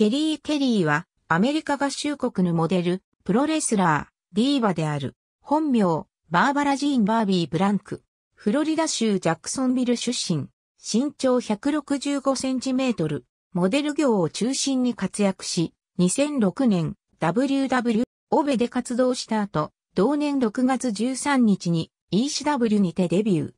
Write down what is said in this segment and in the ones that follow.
ケリー・ケリーは、アメリカ合衆国のモデル、プロレスラー、ディーバである。本名、バーバラ・ジーン・バービー・ブランク。フロリダ州ジャクソンビル出身。身長165センチメートル。モデル業を中心に活躍し、2006年 WW オベで活動した後、同年6月13日に ECW にてデビュー。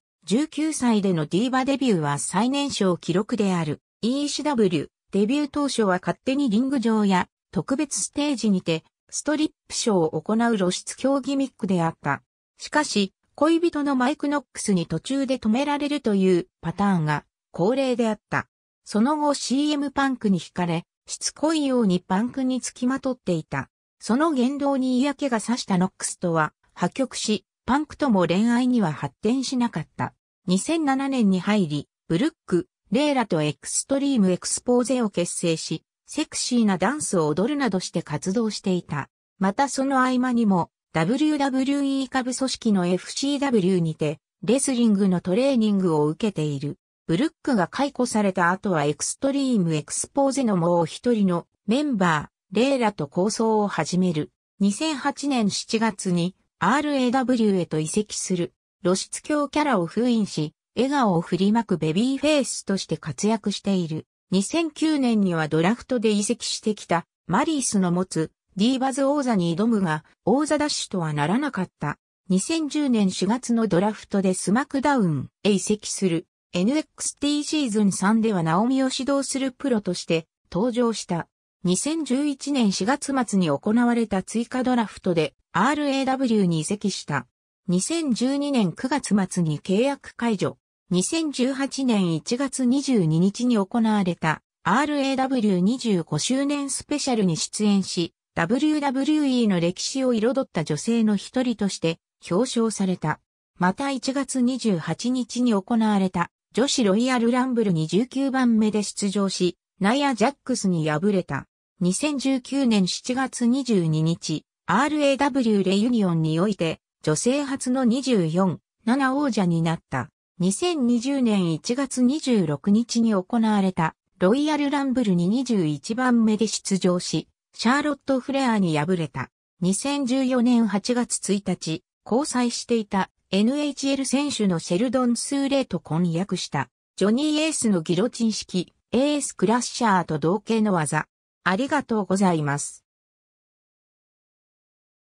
19歳でのディーバデビューは最年少記録である ECW デビュー当初は勝手にリング上や特別ステージにてストリップショーを行う露出競ギミックであった。しかし、恋人のマイクノックスに途中で止められるというパターンが恒例であった。その後 CM パンクに惹かれ、しつこいようにパンクにつきまとっていた。その言動に嫌気がさしたノックスとは破局し、パンクとも恋愛には発展しなかった。2007年に入り、ブルック、レイラとエクストリームエクスポーゼを結成し、セクシーなダンスを踊るなどして活動していた。またその合間にも、WWE 株組織の FCW にて、レスリングのトレーニングを受けている。ブルックが解雇された後はエクストリームエクスポーゼのもう一人のメンバー、レイラと構想を始める。2008年7月に RAW へと移籍する。露出狂キャラを封印し、笑顔を振りまくベビーフェイスとして活躍している。2009年にはドラフトで移籍してきたマリースの持つディーバズ王座に挑むが王座シュとはならなかった。2010年4月のドラフトでスマクダウンへ移籍する NXT シーズン3ではナオミを指導するプロとして登場した。2011年4月末に行われた追加ドラフトで RAW に移籍した。2012年9月末に契約解除。2018年1月22日に行われた RAW25 周年スペシャルに出演し、WWE の歴史を彩った女性の一人として表彰された。また1月28日に行われた女子ロイヤルランブルに19番目で出場し、ナイア・ジャックスに敗れた。2019年7月22日、RAW レユニオンにおいて女性初の24、7王者になった。2020年1月26日に行われたロイヤルランブルに21番目で出場し、シャーロット・フレアに敗れた。2014年8月1日、交際していた NHL 選手のシェルドン・スーレイと婚約した、ジョニー・エースのギロチン式、エース・クラッシャーと同型の技。ありがとうございます。